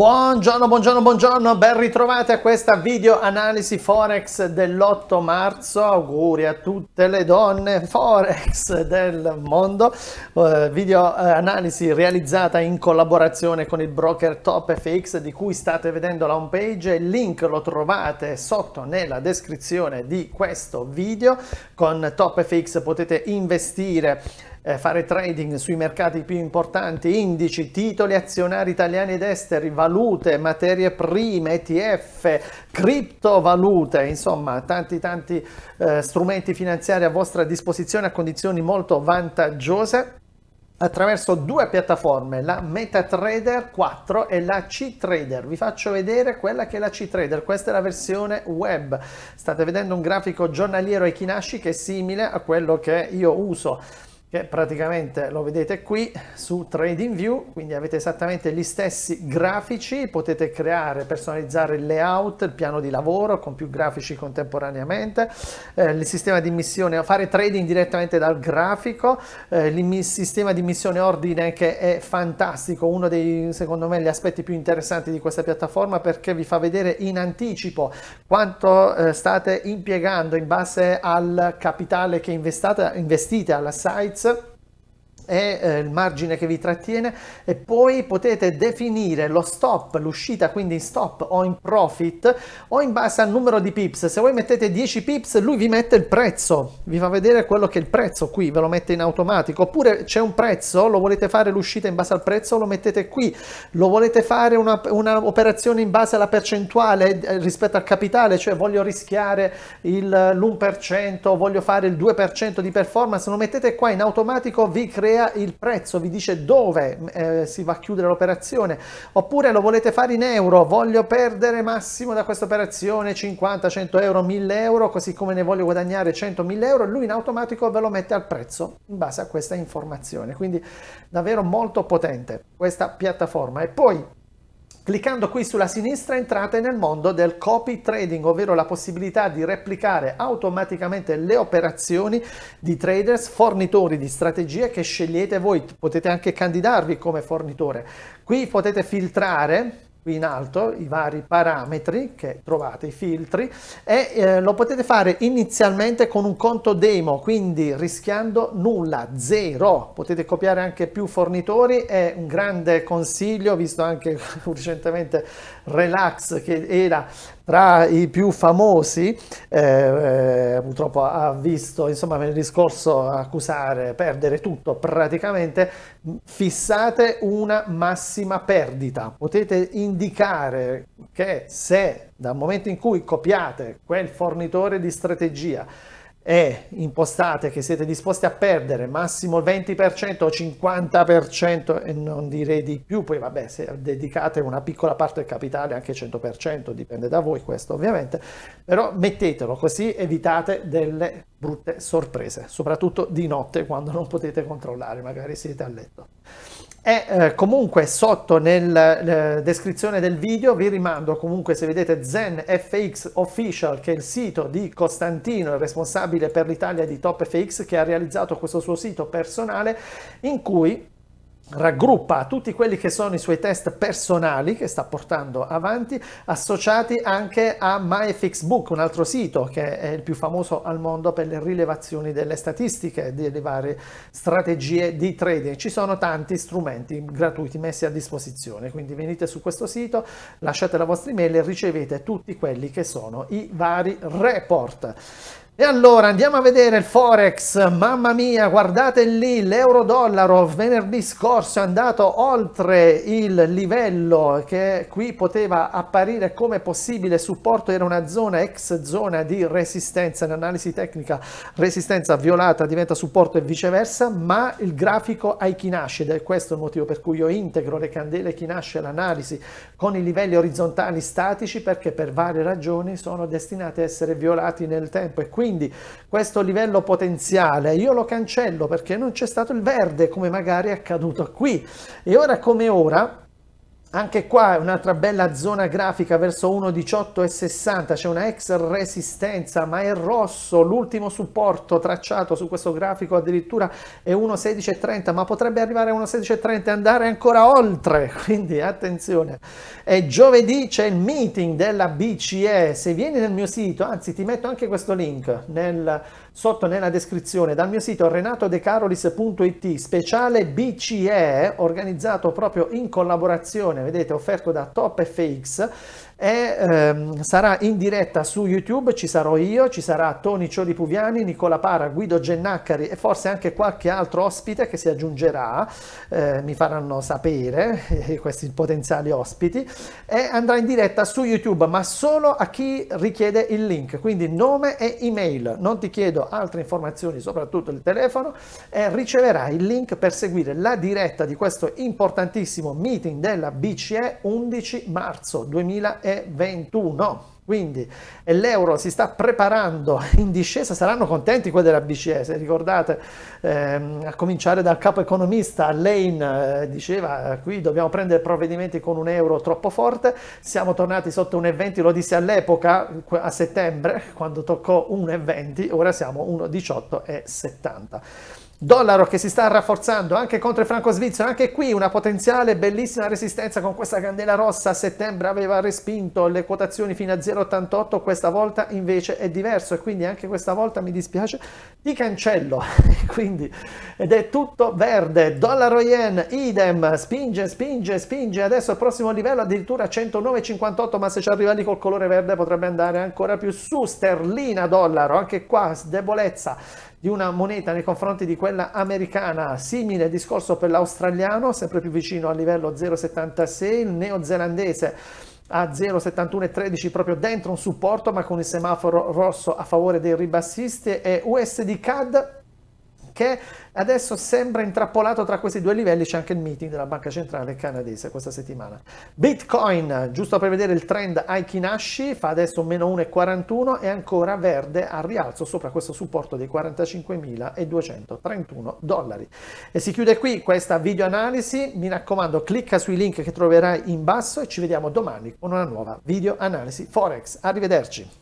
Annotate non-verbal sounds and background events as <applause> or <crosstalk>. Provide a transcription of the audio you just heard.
Buongiorno, buongiorno, buongiorno, ben ritrovati a questa video analisi Forex dell'8 marzo, auguri a tutte le donne Forex del mondo, uh, video eh, analisi realizzata in collaborazione con il broker Top FX di cui state vedendo la homepage, il link lo trovate sotto nella descrizione di questo video, con Top FX potete investire eh, fare trading sui mercati più importanti, indici, titoli azionari italiani ed esteri, valute, materie prime, ETF, criptovalute, insomma tanti tanti eh, strumenti finanziari a vostra disposizione a condizioni molto vantaggiose attraverso due piattaforme, la MetaTrader 4 e la CTrader. Vi faccio vedere quella che è la CTrader, questa è la versione web. State vedendo un grafico giornaliero Ekinashi che è simile a quello che io uso che praticamente lo vedete qui su TradingView, quindi avete esattamente gli stessi grafici, potete creare, personalizzare il layout, il piano di lavoro con più grafici contemporaneamente, eh, il sistema di missione, fare trading direttamente dal grafico, eh, il sistema di missione ordine che è fantastico, uno dei secondo me gli aspetti più interessanti di questa piattaforma perché vi fa vedere in anticipo quanto eh, state impiegando in base al capitale che investate, investite alla site ça. è eh, il margine che vi trattiene e poi potete definire lo stop, l'uscita quindi in stop o in profit o in base al numero di pips. Se voi mettete 10 pips lui vi mette il prezzo, vi fa vedere quello che è il prezzo qui, ve lo mette in automatico. Oppure c'è un prezzo, lo volete fare l'uscita in base al prezzo, lo mettete qui. Lo volete fare un'operazione in base alla percentuale eh, rispetto al capitale, cioè voglio rischiare l'1%, voglio fare il 2% di performance, lo mettete qua in automatico, vi crea idea, il prezzo vi dice dove mm, eh, si va a chiudere l'operazione, oppure lo volete fare in euro, voglio perdere massimo da questa operazione 50, 100 euro, 1000 euro, così come ne voglio guadagnare 100, 1000 euro, lui in automatico ve lo mette al prezzo in base a questa informazione, quindi davvero molto potente questa piattaforma. E poi Cliccando qui sulla sinistra entrate nel mondo del copy trading, ovvero la possibilità di replicare automaticamente le operazioni di traders, fornitori di strategie che scegliete voi. Potete anche candidarvi come fornitore. Qui potete filtrare qui in alto i vari parametri che trovate, i filtri, e eh, lo potete fare inizialmente con un conto demo, quindi rischiando nulla, zero. Potete copiare anche più fornitori, è un grande consiglio, visto anche <laughs> recentemente Relax che era tra i più famosi, eh, eh, purtroppo ha visto insomma, venerdì discorso accusare, perdere tutto praticamente, fissate una massima perdita. Potete indicare che se dal momento in cui copiate quel fornitore di strategia e impostate che siete disposti a perdere massimo il 20% o 50% e non direi di più, poi vabbè se dedicate una piccola parte del capitale anche 100% dipende da voi questo ovviamente, però mettetelo così evitate delle brutte sorprese, soprattutto di notte quando non potete controllare, magari siete a letto è eh, comunque sotto nella eh, descrizione del video vi rimando comunque se vedete Zen FX Official che è il sito di Costantino, il responsabile per l'Italia di Top FX che ha realizzato questo suo sito personale in cui raggruppa tutti quelli che sono i suoi test personali che sta portando avanti, associati anche a MyFixBook, un altro sito che è il più famoso al mondo per le rilevazioni delle statistiche, delle varie strategie di trading. Ci sono tanti strumenti gratuiti messi a disposizione, quindi venite su questo sito, lasciate la vostra email e ricevete tutti quelli che sono i vari report. E allora andiamo a vedere il Forex, mamma mia, guardate lì, l'euro-dollaro venerdì scorso è andato oltre il livello che qui poteva apparire come possibile supporto, era una zona ex zona di resistenza, in analisi tecnica resistenza violata diventa supporto e viceversa, ma il grafico ai chi nasce ed è questo il motivo per cui io integro le candele chi nasce l'analisi con i livelli orizzontali statici perché per varie ragioni sono destinate a essere violati nel tempo e quindi quindi questo livello potenziale io lo cancello perché non c'è stato il verde come magari è accaduto qui e ora come ora anche qua è un'altra bella zona grafica verso 1,18 e 60, c'è una ex resistenza, ma è rosso, l'ultimo supporto tracciato su questo grafico addirittura è 1.16.30 ma potrebbe arrivare a 1.16.30 e e andare ancora oltre, <laughs> quindi attenzione. E giovedì c'è il meeting della BCE, se vieni nel mio sito, anzi ti metto anche questo link nel Sotto nella descrizione dal mio sito renatodecarolis.it speciale BCE organizzato proprio in collaborazione, vedete, offerto da Top FX e ehm, sarà in diretta su YouTube, ci sarò io, ci sarà Toni Cioli Puviani, Nicola Para, Guido Gennaccari e forse anche qualche altro ospite che si aggiungerà, eh, mi faranno sapere eh, questi potenziali ospiti e andrà in diretta su YouTube, ma solo a chi richiede il link, quindi nome e email. Non ti chiedo chiedendo altre informazioni, soprattutto il telefono, eh, riceverai il link per seguire la diretta di questo importantissimo meeting della BCE 11 marzo 2021. Quindi l'euro si sta preparando in discesa, saranno contenti quelli della BCE, se ricordate, ehm, a cominciare dal capo economista Lane eh, diceva eh, qui dobbiamo prendere provvedimenti con un euro troppo forte, siamo tornati sotto 1,20, lo disse all'epoca a settembre <laughs> quando toccò 1,20, ora siamo 1,18,70. Dollaro che si sta rafforzando anche contro il franco svizzero, anche qui una potenziale bellissima resistenza con questa candela rossa a settembre aveva respinto le quotazioni fino a 0,88, questa volta invece è diverso e quindi anche questa volta mi dispiace di cancello, <laughs> quindi ed è tutto verde, dollaro yen idem, spinge, spinge, spinge, adesso al prossimo livello addirittura 109,58 ma se ci arriva lì col colore verde potrebbe andare ancora più su, sterlina dollaro, anche qua debolezza di una moneta nei confronti di quella americana, simile discorso per l'australiano, sempre più vicino al livello 0,76, il neozelandese a 0,7113 proprio dentro un supporto ma con il semaforo rosso a favore dei ribassisti e USD CAD che adesso sembra intrappolato tra questi due livelli, c'è anche il meeting della Banca Centrale Canadese questa settimana. Bitcoin, giusto per vedere il trend Aikinashi, fa adesso meno 1,41 e ancora verde al rialzo sopra questo supporto dei 45.231 dollari. E si chiude qui questa video analisi mi raccomando clicca sui link che troverai in basso e ci vediamo domani con una nuova video analisi Forex. Arrivederci!